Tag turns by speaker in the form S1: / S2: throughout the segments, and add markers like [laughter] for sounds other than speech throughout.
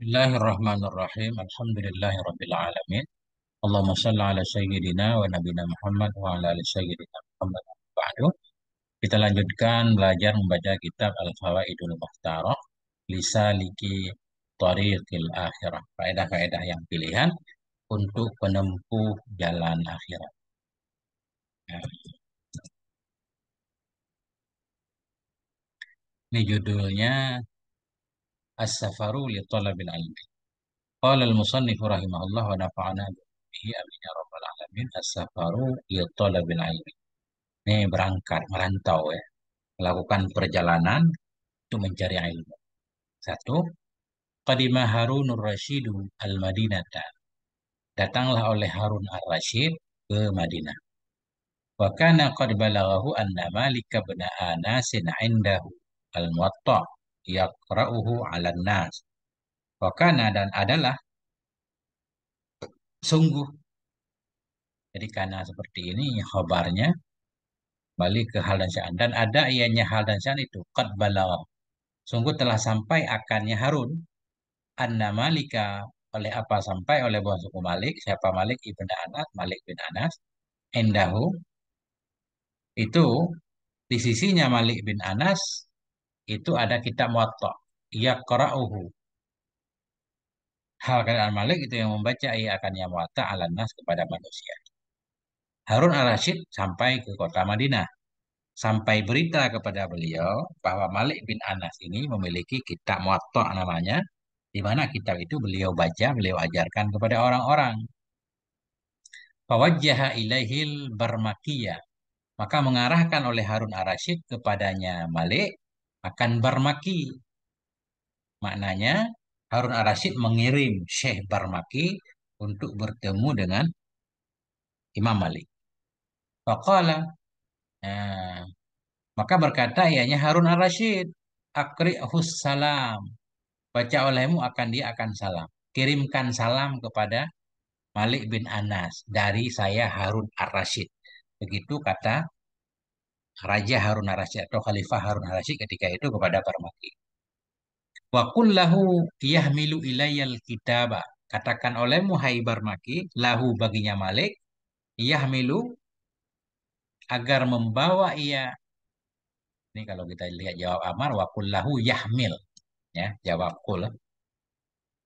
S1: Bismillahirrahmanirrahim. Alhamdulillahirrabbilalamin. Allahumma salli ala sayyidina wa nabina Muhammad wa ala ala sayyidina Muhammad wa Kita lanjutkan belajar membaca kitab Al-Fawaidul Muhtarah Lisa Liki Tariqil Akhirah. Faedah-faedah yang pilihan untuk menempuh jalan akhirat. Ya. Ini judulnya as-safaru li talabil ilmi. Qala al-musannifu rahimahullah wa nafa'ana bihi amin ya rabbal alamin as-safaru li talabil ilmi. Ini berangkat, merantau ya. Melakukan perjalanan untuk mencari ilmu. Satu, Qadimah Harunur Rashidu al-Madinata. Datanglah oleh Harun al rashid ke Madinah. Wa kana qad balaghahu anna Malik bin Anas indahu al-Muwatta yaqra'uhu 'alan nas. Wakana dan adalah sungguh. Jadi karena seperti ini khabarnya balik ke hal dan sya'an dan ada ianya hal dan sya'an itu qad balagha. Sungguh telah sampai akannya Harun anna malika oleh apa sampai oleh buah suku Malik siapa Malik ibn Anas Malik bin Anas endahu itu di sisinya Malik bin Anas itu ada kitab muwatta yaqra'uhu Hal Al Malik itu yang membaca ia akan yang muwatta ala nas kepada manusia.
S2: Harun al-Rasyid
S1: sampai ke kota Madinah. Sampai berita kepada beliau bahwa Malik bin Anas ini memiliki kitab muwatta namanya di mana kitab itu beliau baca, beliau ajarkan kepada orang-orang. Fawajjaha ilaihil bermakia Maka mengarahkan oleh Harun al-Rasyid kepadanya Malik akan Barmaki. Maknanya Harun ar rasyid mengirim Syekh Barmaki untuk bertemu dengan Imam Malik. Faqala. Nah, maka berkata ianya Harun ar rasyid akri'hus salam. Baca olehmu akan dia akan salam. Kirimkan salam kepada Malik bin Anas dari saya Harun ar-Rasyid. Begitu kata Raja Harun Al Rashid atau Khalifah Harun Al Rashid ketika itu kepada para maki. Wa kullahu yahmilu ilayal kitaba. Katakan oleh hai Barmaki, lahu baginya Malik, yahmilu agar membawa ia. Ini kalau kita lihat jawab Amar, wa kullahu yahmil. Ya, jawab kul.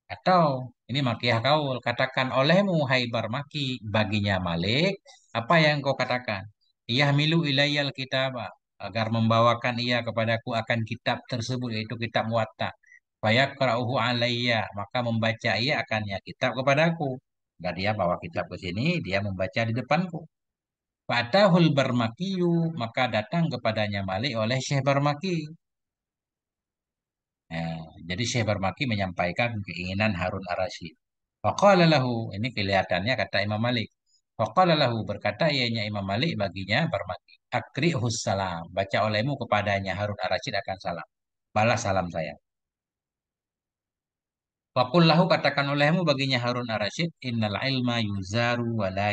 S1: Atau ini makiyah kaul. Katakan oleh hai Barmaki baginya Malik. Apa yang kau katakan? yahmilu ilayyal kitab agar membawakan ia kepadaku akan kitab tersebut yaitu kitab muwatta fayakra'uhu alayya maka membaca ia akannya kitab kepadaku enggak dia bawa kitab ke sini dia membaca di depanku fatahul barmakiyu maka datang kepadanya Malik oleh Syekh Barmaki nah, jadi Syekh Barmaki menyampaikan keinginan Harun Ar-Rasyid ini kelihatannya kata Imam Malik Faqala lahu berkata ianya Imam Malik baginya bermati. akrihus salam baca olehmu kepadanya Harun Ar-Rasyid akan salam balas salam saya Waqul lahu katakan olehmu baginya Harun Ar-Rasyid innal ilma yuzaru wa la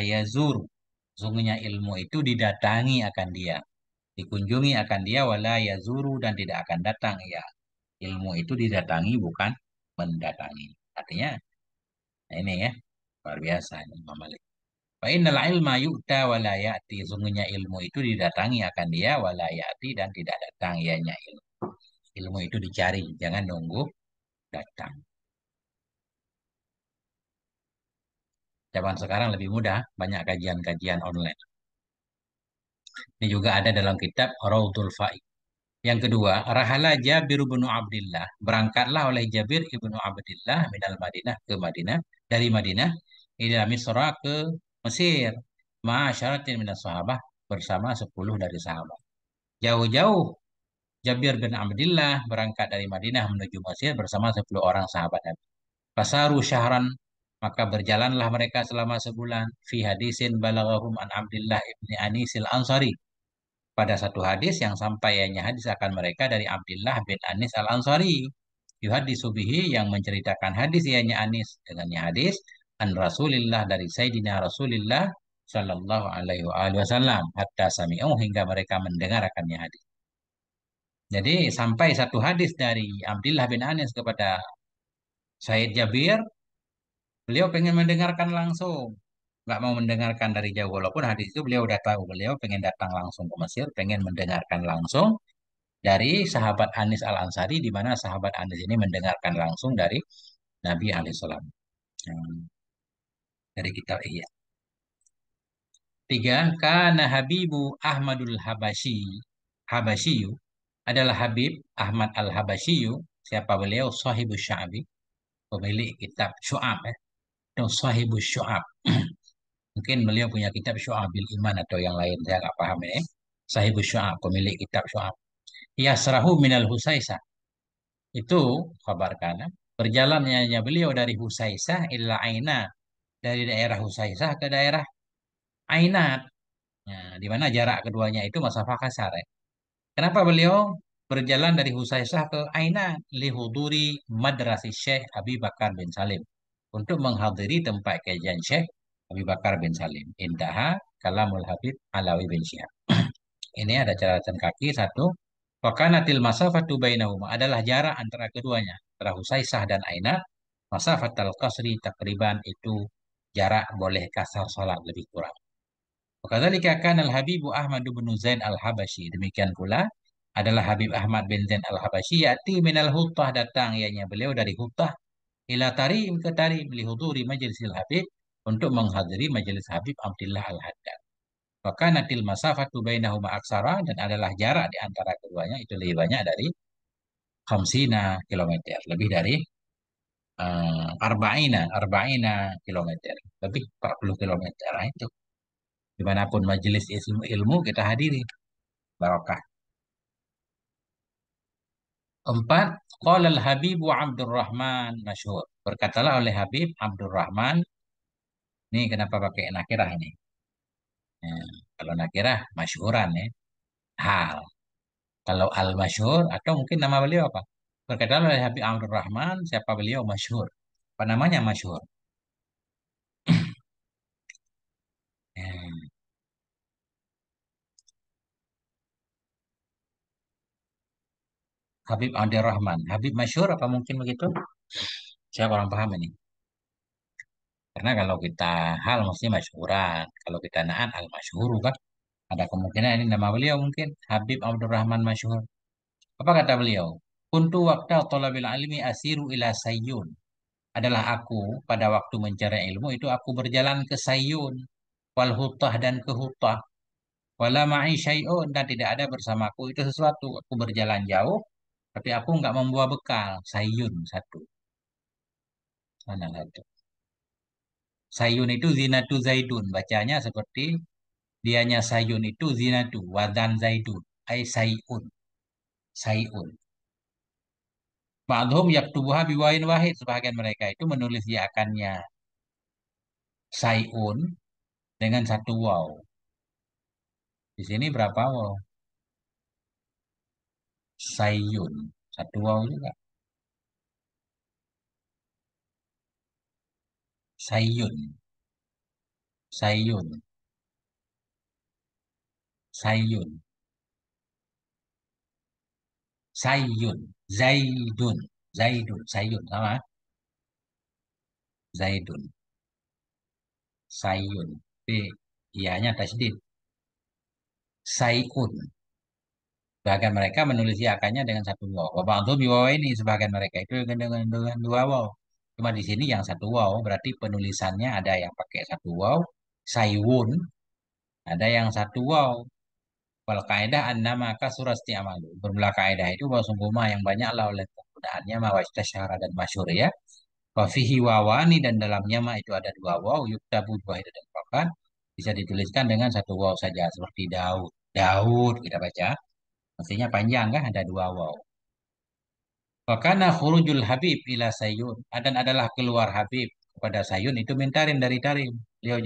S1: sungguhnya ilmu itu didatangi akan dia dikunjungi akan dia wala yazuru dan tidak akan datang ya ilmu itu didatangi bukan mendatangi artinya nah ini ya luar biasa Imam Malik Wa innal ilma yu'ta wa la ya'ti. Sungguhnya ilmu itu didatangi akan dia wa la ya'ti dan tidak datang ianya ilmu. Ilmu itu dicari, jangan nunggu datang. Zaman sekarang lebih mudah, banyak kajian-kajian online. Ini juga ada dalam kitab Raudul Faik. Yang kedua, Rahala Jabir bin Abdullah. Berangkatlah oleh Jabir ibnu Abdullah minal Madinah ke Madinah. Dari Madinah, ila Misra ke Mesir. Ma'asyaratin minas sahabah bersama 10 dari sahabat. Jauh-jauh Jabir bin Abdullah berangkat dari Madinah menuju Mesir bersama 10 orang sahabat Nabi. Pasaru syahran, maka berjalanlah mereka selama sebulan. Fi hadisin balagahum an Abdullah ibni Anisil Ansari. Pada satu hadis yang sampai hanya hadis akan mereka dari Abdullah bin Anis al-Ansari. Yuhadis subihi yang menceritakan hadis ianya Anis. Dengannya hadis, an Rasulillah dari Sayyidina Rasulillah sallallahu Alaihi Wasallam hatta sami'u hingga mereka mendengarkannya hadis. Jadi sampai satu hadis dari Abdullah bin Anis kepada Said Jabir, beliau pengen mendengarkan langsung, nggak mau mendengarkan dari jauh walaupun hadis itu beliau udah tahu, beliau pengen datang langsung ke Mesir, pengen mendengarkan langsung dari sahabat Anis al Ansari, di mana sahabat Anis ini mendengarkan langsung dari Nabi Alaihissalam. Hmm dari kitab Ihya. Tiga, karena Habibu Ahmadul Habasyi. Habasyiyu adalah Habib Ahmad Al-Habasyiyu. Siapa beliau? Sahibu Sya'bi. Pemilik kitab Syu'ab. Eh. atau Sahibu Syu'ab. [clears throat] Mungkin beliau punya kitab Syu'abil Iman atau yang lain. Saya nggak paham ya. Eh. Sahibu Syu'ab, pemilik kitab Syu'ab. Yasrahu minal Husaisah. Itu kabarkan. Berjalannya beliau dari Husaisah illa aina dari daerah Husaisah ke daerah Ainat. Nah, di mana jarak keduanya itu masafah kasar. Kenapa beliau berjalan dari Husaisah ke Ainat lihuduri madrasi Syekh Abi Bakar bin Salim untuk menghadiri tempat kajian Syekh Abi Bakar bin Salim. Intaha kalamul Habib Alawi bin Syihab. [clears throat] Ini ada catatan kaki satu. Wakanatil masafatu bainahuma adalah jarak antara keduanya, antara Husaisah dan Ainat al qasri takriban itu jarak boleh kasar salat lebih kurang. Wakadzalika kana al-Habibu Ahmad bin Zain al-Habashi. Demikian pula adalah Habib Ahmad bin Zain al-Habashi yati minal hutah datang ianya beliau dari hutah ila tarim ke tarim lihuduri al Habib untuk menghadiri majelis Habib Abdullah al-Haddad. Maka natil masafatu bainahuma aksara dan adalah jarak di antara keduanya itu lebih banyak dari khamsina kilometer, lebih dari uh, arba'ina, arba'ina kilometer, lebih 40 kilometer. Nah, itu dimanapun majelis ilmu kita hadiri, barokah. Empat, Qala al Abdul Rahman masyur. Berkatalah oleh Habib Abdul Rahman, Ini kenapa pakai nakirah ini? Ya, kalau nakirah masyhuran ya. Hal. Kalau al-masyhur atau mungkin nama beliau apa? berkaitan oleh Habib Amrul Rahman, siapa beliau masyhur. Apa namanya masyhur? [clears throat] Ya. Habib Amrul Rahman. Habib masyhur apa mungkin begitu? Saya kurang paham ini. Karena kalau kita hal mesti masyhuran. Kalau kita naan al masyhuru kan. Ada kemungkinan ini nama beliau mungkin Habib Abdurrahman masyur. Apa kata beliau? Kuntu waktu tolabil ilmi asiru ila sayyun. Adalah aku pada waktu mencari ilmu itu aku berjalan ke sayyun. Wal hutah dan ke hutah. Walama'i syai'un. Dan tidak ada bersamaku itu sesuatu. Aku berjalan jauh. Tapi aku nggak membawa bekal. Sayyun satu. Mana satu. Sayun itu zinatu zaidun. Bacanya seperti dianya sayun itu zinatu. Wadan zaidun. Ay sayun. Sayun. Ba'dhum yaktubuha biwain wahid. Sebahagian mereka itu menulis yakannya sayun dengan satu waw. Di sini berapa waw? Sayun. Satu waw juga. Sayun. Sayun. Sayun. Sayun. Zaidun. Zaidun. Zaidun sama? Zaidun. Sayun. B. Ianya tasdid. Sayun. Bahkan mereka menulis ya, akanya dengan satu waw. Bapak Antum waw ini sebagian mereka itu dengan, dengan, dengan dua waw. Cuma di sini yang satu waw berarti penulisannya ada yang pakai satu waw. Saywun. Ada yang satu waw. Wal kaidah surat setiap malu. Bermula kaedah itu bahwa sungguhma yang banyaklah oleh penggunaannya ma wajtasyara dan masyur ya. Wafihi wawani dan dalamnya ma itu ada dua waw, yuktabu itu dan pakan. Bisa dituliskan dengan satu waw saja seperti Daud. Daud kita baca. Maksudnya panjang kan ada dua waw. Wakana khurujul Habib ila Sayun. Dan adalah keluar Habib kepada Sayun itu mintarin dari tarim. Beliau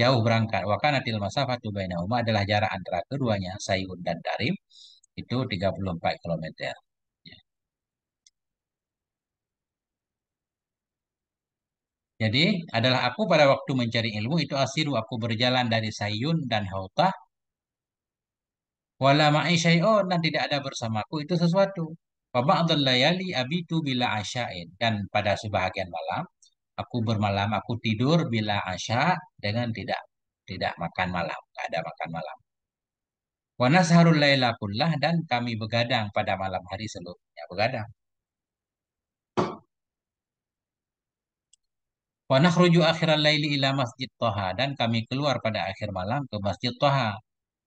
S1: jauh berangkat. Wakana til masafatu bainahuma adalah jarak antara keduanya Sayun dan Tarim itu 34 km. Jadi adalah aku pada waktu mencari ilmu itu asiru aku berjalan dari Sayun dan Hautah wala ma'i syai'un dan tidak ada bersamaku itu sesuatu. Wa ba'dal layali abitu bila asya'in dan pada sebahagian malam aku bermalam aku tidur bila asya dengan tidak tidak makan malam, tidak ada makan malam. Wa nasharul layla kullah dan kami begadang pada malam hari seluruhnya begadang. Wa nakhruju akhiral laili ila masjid Toha. Dan kami keluar pada akhir malam ke masjid Toha.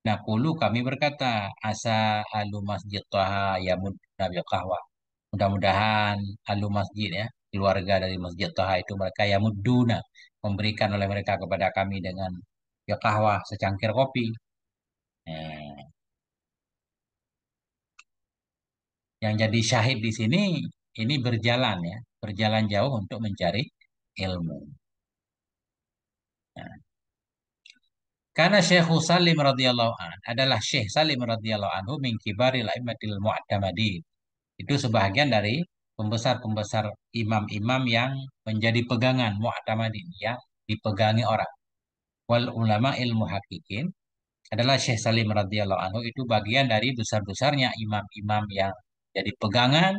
S1: Nakulu kami berkata, asa alu masjid Toha ya Nabi kahwa. Mudah-mudahan alu masjid ya, keluarga dari masjid Toha itu mereka ya muduna. Memberikan oleh mereka kepada kami dengan ya kahwa secangkir kopi. Eh. Yang jadi syahid di sini ini berjalan ya, berjalan jauh untuk mencari ilmu. Nah. Karena Syekh Salim radhiyallahu an adalah Syekh Salim radhiyallahu anhu min kibari laimatil mu'tamadi. Itu sebahagian dari pembesar-pembesar imam-imam yang menjadi pegangan mu'tamadin yang dipegangi orang. Wal ulama ilmu hakikin adalah Syekh Salim radhiyallahu anhu itu bagian dari besar-besarnya imam-imam yang jadi pegangan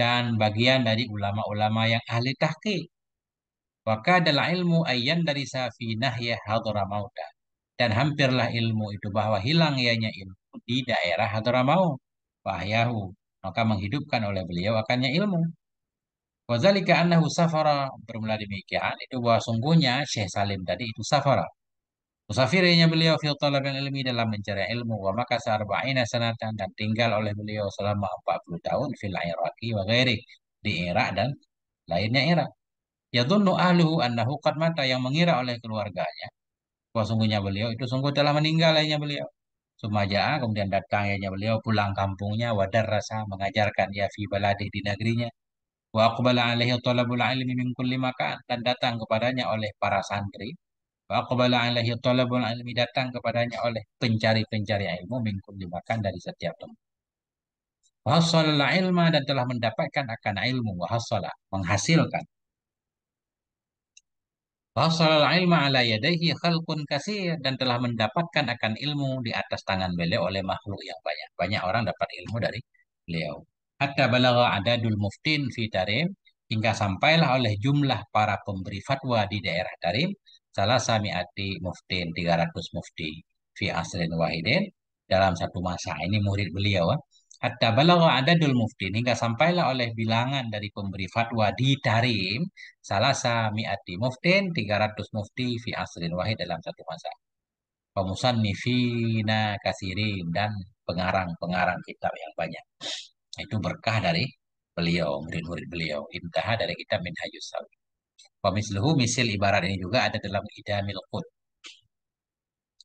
S1: dan bagian dari ulama-ulama yang ahli tahqiq maka adalah ilmu ayyan dari safi nahya hadramauta. Dan hampirlah ilmu itu bahwa hilang ianya ilmu di daerah hadramau Wahyahu. Maka menghidupkan oleh beliau akannya ilmu. Wazalika annahu safara. Bermula demikian itu bahwa sungguhnya Syekh Salim tadi itu safara. Musafirnya beliau fi talabil ilmi dalam mencari ilmu wa maka sa'arba'ina sanatan dan tinggal oleh beliau selama 40 tahun fil Iraqi wa gairi. di Irak dan lainnya Irak. Yadhunnu ahluhu annahu qad mata yang mengira oleh keluarganya bahwa sungguhnya beliau itu sungguh telah meninggal ayahnya beliau. Sumaja kemudian datang ayahnya beliau pulang kampungnya wadar rasa mengajarkan ya fi baladi di negerinya. Wa aqbala alaihi talabul ilmi min kulli makan dan datang kepadanya oleh para santri. Wa aqbala alaihi talabul ilmi datang kepadanya oleh pencari-pencari ilmu min kulli makan dari setiap tempat. Wahasala ilma dan telah mendapatkan akan ilmu wahasala menghasilkan Fasal ilma ala yadaihi khalqun kasir dan telah mendapatkan akan ilmu di atas tangan beliau oleh makhluk yang banyak. Banyak orang dapat ilmu dari beliau. Hatta balagha adadul muftin fi Tarim hingga sampailah oleh jumlah para pemberi fatwa di daerah Tarim salah samiati muftin 300 mufti fi asrin wahidin dalam satu masa ini murid beliau ah, Hatta balagha adadul mufti hingga sampailah oleh bilangan dari pemberi fatwa di Tarim salasa mi'ati muftin 300 mufti fi asrin wahid dalam satu masa. pemusan Pemusannifina kasirin dan pengarang-pengarang kitab yang banyak. Itu berkah dari beliau, murid-murid beliau. Intaha dari kitab Minhajus Sawi. Pemisluhu misil ibarat ini juga ada dalam Idamil Qud.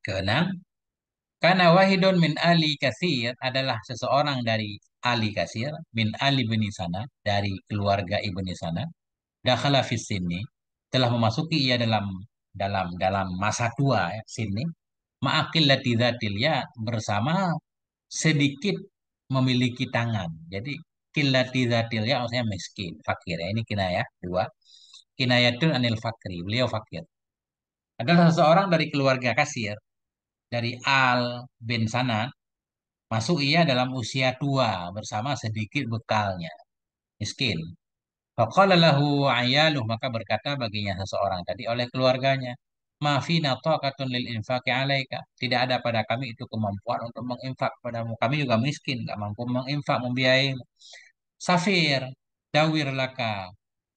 S1: Keenam, karena wahidun min ali kasir adalah seseorang dari ali kasir, min ali bin Isana, dari keluarga ibni Isana, dakhala fi sini, telah memasuki ia dalam dalam dalam masa tua ya, sini, ma'akil dzatil ya bersama sedikit memiliki tangan. Jadi kilati ya maksudnya miskin, fakir ya. Ini kinayah dua. Kinayatun anil fakri, beliau fakir. Adalah seseorang dari keluarga kasir, dari Al bin Sanad, masuk ia dalam usia tua bersama sedikit bekalnya, miskin. Faqala maka berkata baginya seseorang tadi oleh keluarganya, Mafina taqatun lil infaqi alaika. Tidak ada pada kami itu kemampuan untuk menginfak padamu. Kami juga miskin, nggak mampu menginfak, membiayai. Safir, dawir laka.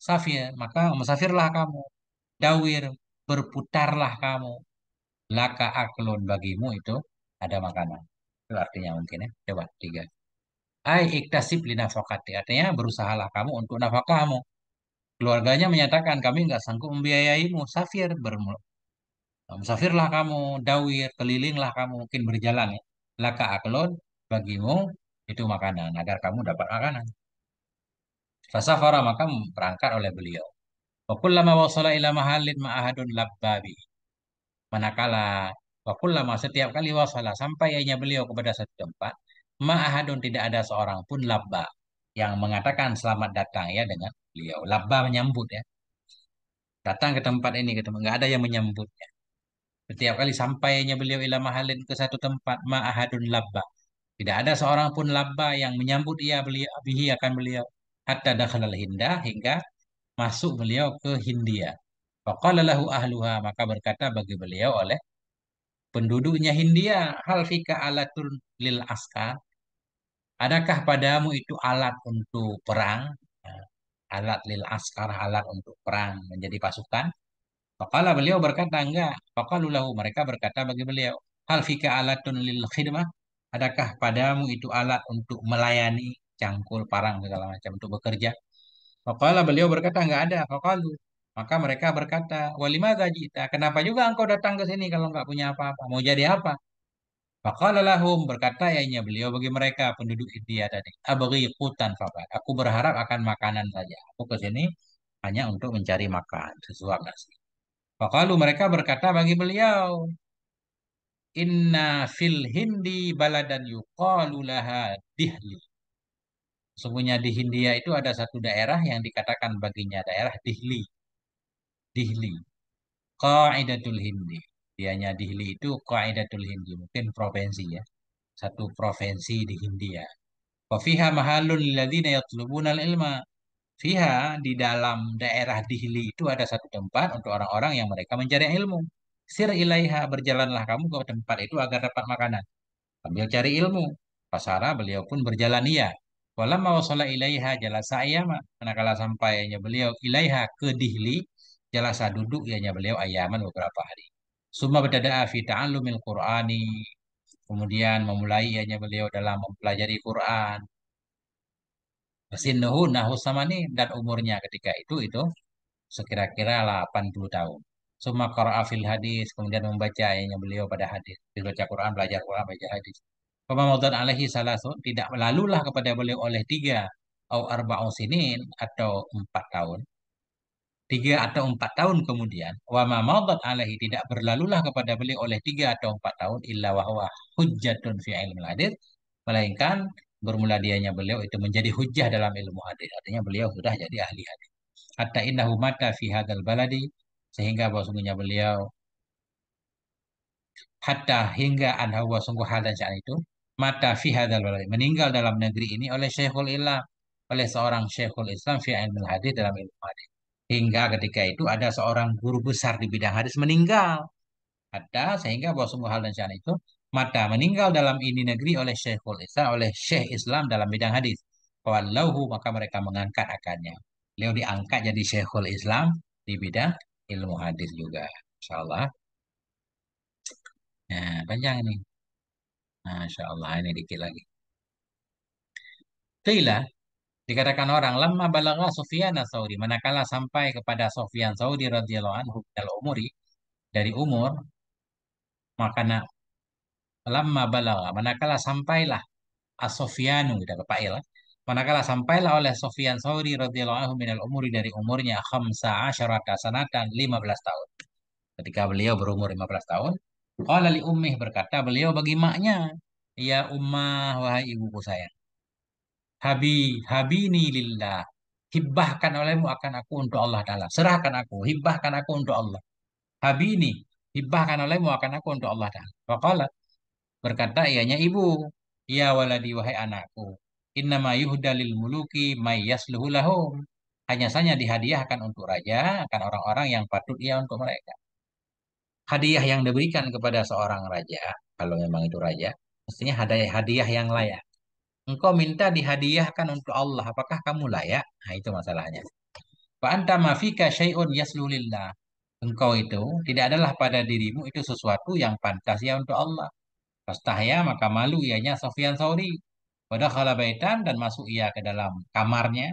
S1: Safir, maka musafirlah kamu. Dawir, berputarlah kamu laka aklun bagimu itu ada makanan. Itu artinya mungkin ya. Coba tiga. Ai iktasib nafakati. Artinya berusahalah kamu untuk nafkahmu. Keluarganya menyatakan kami nggak sanggup membiayaimu. Safir bermula. Musafirlah kamu, dawir, kelilinglah kamu, mungkin berjalan ya. Laka aklun bagimu itu makanan, agar kamu dapat makanan. Fasafara maka berangkat oleh beliau. Wa kullama wasala ila mahalin ma'ahadun labbabi manakala ma setiap kali wasala sampai ayahnya beliau kepada satu tempat, ma'ahadun tidak ada seorang pun labba yang mengatakan selamat datang ya dengan beliau. Labba menyambut ya. Datang ke tempat ini, ketemu nggak ada yang menyambutnya. Setiap kali sampainya beliau ila mahalin ke satu tempat, ma'ahadun labba. Tidak ada seorang pun labba yang menyambut ia beliau, bihi akan beliau. Hatta dakhalal hinda, hingga masuk beliau ke Hindia. Faqala ahluha maka berkata bagi beliau oleh penduduknya Hindia hal fika alatun lil askar adakah padamu itu alat untuk perang ya, alat lil askar alat untuk perang menjadi pasukan Faqala beliau berkata enggak faqalu mereka berkata bagi beliau hal fika alatun lil khidmah adakah padamu itu alat untuk melayani cangkul parang segala macam untuk bekerja Faqala beliau berkata enggak ada faqalu maka mereka berkata, walima jita? Kenapa juga engkau datang ke sini kalau nggak punya apa-apa? Mau jadi apa?" Maka berkata yainya beliau bagi mereka penduduk India tadi, abagi hutan fakat. Aku berharap akan makanan saja. Aku ke sini hanya untuk mencari makan sesuap nasi. Faqalu mereka berkata bagi beliau, "Inna fil Hindi baladan yuqalu laha Dihli." Sesungguhnya di Hindia itu ada satu daerah yang dikatakan baginya daerah Dihli Dihli. Qaidatul Hindi. Dianya Dihli itu Qaidatul Hindi. Mungkin provinsi ya. Satu provinsi di Hindia. Ya. Wa fiha mahalun lilladzina al ilma Fiha di dalam daerah Dihli itu ada satu tempat untuk orang-orang yang mereka mencari ilmu. Sir ilaiha berjalanlah kamu ke tempat itu agar dapat makanan. Ambil cari ilmu. Pasara beliau pun berjalan ia. Walamma wasala ilaiha jalasa ayama. Manakala sampainya beliau ilaiha ke Dihli, saya duduk ianya beliau ayaman beberapa hari. Suma berdadaa fi ta'alumil Qur'ani. Kemudian memulai ianya beliau dalam mempelajari Qur'an. Sinuhu nahu samani dan umurnya ketika itu itu sekira-kira 80 tahun. Suma qara'a fil hadis, kemudian membaca ianya beliau pada hadis. Baca Qur'an, belajar Qur'an, belajar hadis. Pemamautan alaihi salasun, tidak melalulah kepada beliau oleh tiga au arba'un sinin atau empat tahun tiga atau empat tahun kemudian wama maudat alaihi tidak berlalulah kepada beliau oleh tiga atau empat tahun illa wahwa hujjatun fi ilmil hadis melainkan bermula dianya beliau itu menjadi hujjah dalam ilmu hadis artinya beliau sudah jadi ahli hadis hatta innahu mata fi hadal baladi sehingga bahwasanya beliau hatta hingga anhawa sungguh hal dan saat itu mata fi hadal baladi meninggal dalam negeri ini oleh syekhul ilah oleh seorang syekhul islam fi ilmil hadis dalam ilmu hadis Hingga ketika itu ada seorang guru besar di bidang hadis meninggal. Ada sehingga bahwa semua hal dan syahat itu mata meninggal dalam ini negeri oleh Syekhul Islam, oleh Syekh Islam dalam bidang hadis. Wallahu maka mereka mengangkat akarnya. Beliau diangkat jadi Syekhul Islam di bidang ilmu hadis juga. Insyaallah. Nah, panjang ini. Nah, insyaallah ini dikit lagi. Qila Dikatakan orang lama balaga Sofiana Saudi manakala sampai kepada Sofian Saudi radhiyallahu anhu dal umuri dari umur makana lama balaga manakala sampailah as tidak apa ya manakala sampailah oleh Sofian Saudi radhiyallahu anhu minal umuri dari umurnya 15 sanatan 15 tahun. Ketika beliau berumur 15 tahun, qala li ummih berkata beliau bagi maknya, "Ya ummah wahai ibuku sayang." Habi, habini lillah. hibahkan olehmu akan aku untuk Allah Ta'ala. Serahkan aku, hibahkan aku untuk Allah. Habini, hibahkan olehmu akan aku untuk Allah Ta'ala. Faqala, berkata ianya ibu, ya waladi wahai anakku, innama yuhdalil muluki mayyasluhu lahum. Hanya saja dihadiahkan untuk raja, akan orang-orang yang patut ia untuk mereka. Hadiah yang diberikan kepada seorang raja, kalau memang itu raja, mestinya hadiah hadiah yang layak Engkau minta dihadiahkan untuk Allah. Apakah kamu layak? Nah, itu masalahnya. Fa'anta mafika syai'un yaslulillah. Engkau itu tidak adalah pada dirimu itu sesuatu yang pantas ya untuk Allah. Fastahya maka malu ianya Sofian Sauri. Pada khalabaitan dan masuk ia ke dalam kamarnya.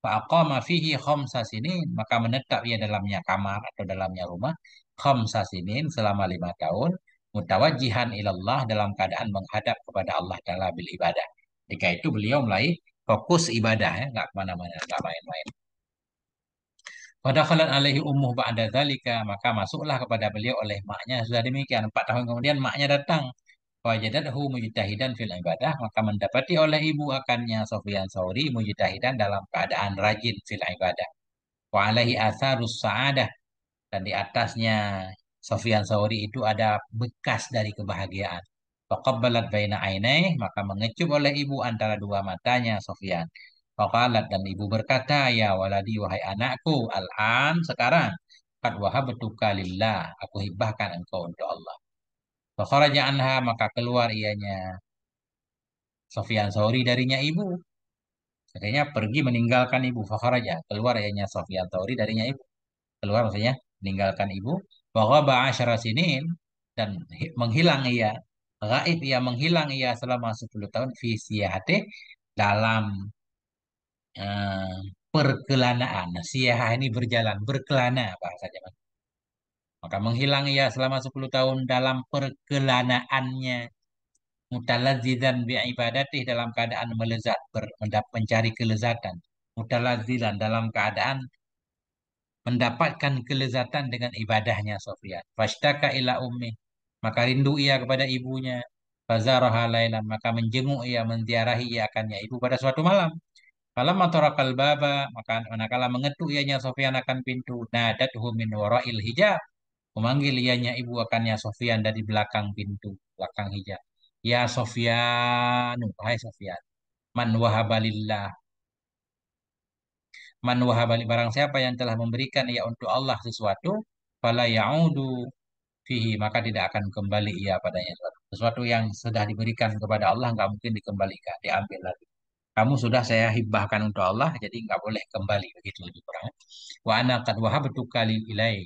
S1: Fa'aqama fihi khamsa sinin. Maka menetap ia dalamnya kamar atau dalamnya rumah. Khamsa sinin selama lima tahun. Mutawajihan ilallah dalam keadaan menghadap kepada Allah dalam ibadah. Ketika itu beliau mulai fokus ibadah ya, nggak kemana-mana, enggak main-main. Padahal alaihi ummuh ba'da dzalika maka masuklah kepada beliau oleh maknya sudah demikian empat tahun kemudian maknya datang wajadatuhu mujtahidan fil ibadah maka mendapati oleh ibu akannya Sofian Sauri mujtahidan dalam keadaan rajin fil ibadah wa alaihi atharus sa'adah dan di atasnya Sofian Sauri itu ada bekas dari kebahagiaan Fakabbalat baina ainai, maka mengecup oleh ibu antara dua matanya Sofyan. Fakalat dan ibu berkata, "Ya waladi wahai anakku, al-an sekarang qad wahabtuka lillah, aku hibahkan engkau untuk Allah." Fakharaja anha, maka keluar ianya Sofyan Sauri darinya ibu. Akhirnya pergi meninggalkan ibu Fakharaja, keluar ianya Sofyan Sauri darinya ibu. Keluar maksudnya meninggalkan ibu. Fakabah asyara sinin dan menghilang ia gaib ia menghilang ia selama 10 tahun visiyahate dalam uh, perkelanaan. Siyah ini berjalan, berkelana bahasa Jawa. Maka menghilang ia selama 10 tahun dalam perkelanaannya mutalazzidan bi ibadatih dalam keadaan melezat ber, mencari kelezatan. Mutalazzidan dalam keadaan mendapatkan kelezatan dengan ibadahnya Sofian Fashtaka ila ummi maka rindu ia kepada ibunya. Fazaraha lailan, maka menjenguk ia, mentiarahi ia akannya ibu pada suatu malam. Falam matarakal baba, maka manakala mengetuk ianya Sofian akan pintu, nadathu min wara'il hijab. Memanggil ianya ibu akannya Sofian dari belakang pintu, belakang hijab. Ya Sofian, hai Sofian. Man wahabalillah. Man wahabali barang siapa yang telah memberikan ia untuk Allah sesuatu, fala ya'udu fihi maka tidak akan kembali ia padanya sesuatu yang sudah diberikan kepada Allah nggak mungkin dikembalikan diambil lagi kamu sudah saya hibahkan untuk Allah jadi nggak boleh kembali begitu lebih kurang wa ana qad kali ilai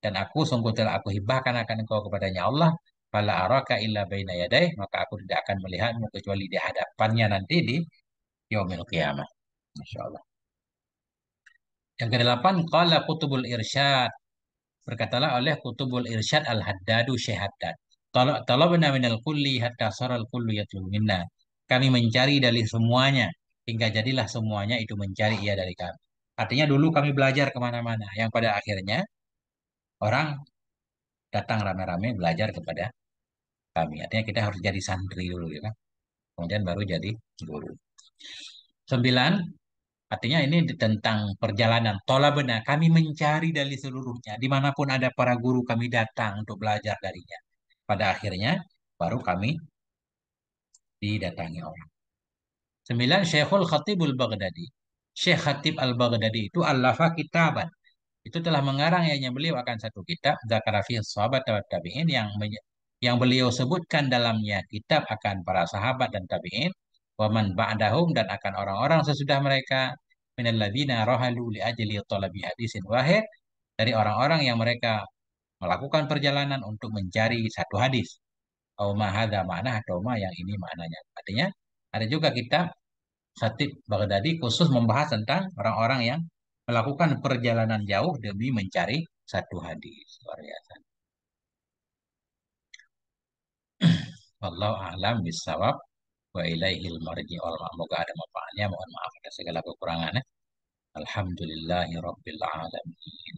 S1: dan aku sungguh telah aku hibahkan akan engkau kepadanya Allah fala araka illa baina yadai maka aku tidak akan melihatmu kecuali di hadapannya nanti di yaumil qiyamah masyaallah yang kedelapan qala kutubul irsyad berkatalah oleh Kutubul Irsyad Al-Haddadu Syekh Haddad. benar benar kulli hatta saral kullu yatlu minna. Kami mencari dari semuanya hingga jadilah semuanya itu mencari ia dari kami. Artinya dulu kami belajar kemana-mana yang pada akhirnya orang datang rame-rame belajar kepada kami. Artinya kita harus jadi santri dulu ya kan? Kemudian baru jadi guru. Sembilan, Artinya ini tentang perjalanan. tola benar kami mencari dari seluruhnya. Dimanapun ada para guru kami datang untuk belajar darinya. Pada akhirnya, baru kami didatangi orang. Sembilan, Syekhul Khatibul Baghdadi. Syekh Khatib Al-Baghdadi itu Allafa Kitaban. Itu telah mengarang yang beliau akan satu kitab, Zakarafi Sahabat dan Tabi'in, yang, yang beliau sebutkan dalamnya kitab akan para sahabat dan tabi'in, waman ba'dahum dan akan orang-orang sesudah mereka ladina rohalu li ajli talabi hadisin wahid dari orang-orang yang mereka melakukan perjalanan untuk mencari satu hadis. Au mahadha makna atau ma yang ini maknanya. Artinya ada juga kita Satib Baghdadi khusus membahas tentang orang-orang yang melakukan perjalanan jauh demi mencari satu hadis. Luar biasa. [clears throat] Wallahu a'lam bisawab wa ilaihil marji wal Moga ada manfaatnya, mohon maaf atas segala kekurangannya. Alhamdulillahi rabbil alamin.